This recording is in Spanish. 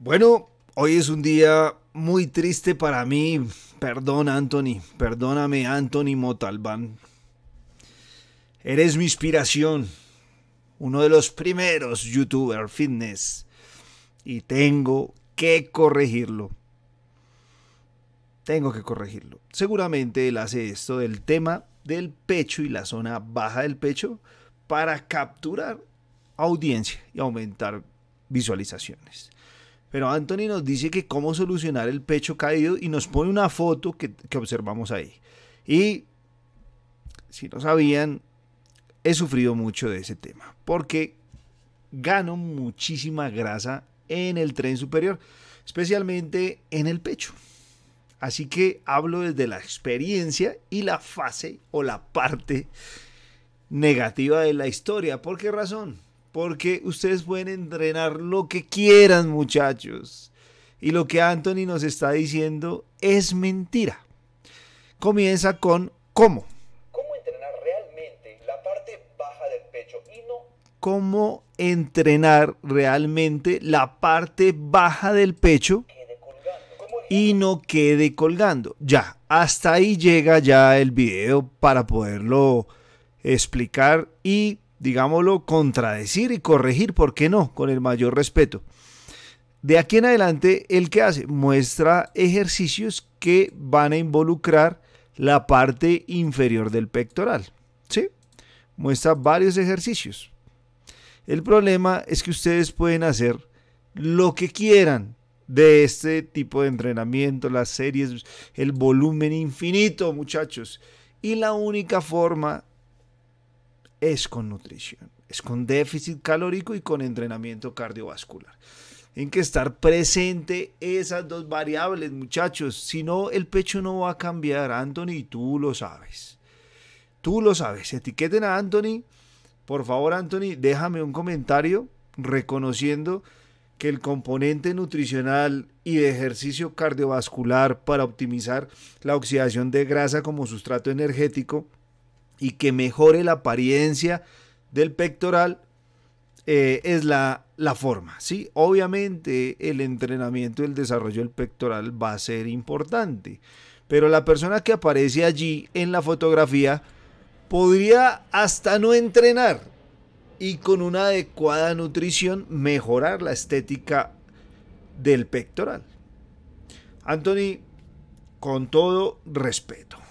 Bueno, hoy es un día muy triste para mí. Perdón, Anthony. Perdóname, Anthony Motalbán. Eres mi inspiración. Uno de los primeros youtuber fitness. Y tengo que corregirlo. Tengo que corregirlo. Seguramente él hace esto del tema del pecho y la zona baja del pecho para capturar audiencia y aumentar visualizaciones. Pero Anthony nos dice que cómo solucionar el pecho caído y nos pone una foto que, observamos ahí. Y si no sabían, he sufrido mucho de ese tema, porque gano muchísima grasa en el tren superior, especialmente en el pecho. Así que hablo desde la experiencia y la fase o la parte negativa de la historia. ¿Por qué razón? Porque ustedes pueden entrenar lo que quieran, muchachos. Y lo que Anthony nos está diciendo es mentira. Comienza con cómo. ¿Cómo entrenar realmente la parte baja del pecho y no? ¿Cómo entrenar realmente la parte baja del pecho? y no quede colgando. Ya, hasta ahí llega ya el video para poderlo explicar y digámoslo, contradecir y corregir, ¿por qué no? Con el mayor respeto. De aquí en adelante, ¿el que hace? Muestra ejercicios que van a involucrar la parte inferior del pectoral. ¿Sí? Muestra varios ejercicios. El problema es que ustedes pueden hacer lo que quieran de este tipo de entrenamiento, las series, el volumen infinito, muchachos. Y la única forma es con nutrición, es con déficit calórico y con entrenamiento cardiovascular. En que estar presente esas dos variables, muchachos. Si no, el pecho no va a cambiar. Anthony, tú lo sabes. Tú lo sabes. Etiqueten a Anthony. Por favor, Anthony, déjame un comentario reconociendo que el componente nutricional y de ejercicio cardiovascular para optimizar la oxidación de grasa como sustrato energético y que mejore la apariencia del pectoral eh, es la, forma. ¿sí? Obviamente el entrenamiento y el desarrollo del pectoral va a ser importante, pero la persona que aparece allí en la fotografía podría hasta no entrenar y con una adecuada nutrición mejorar la estética del pectoral. Anthony, con todo respeto,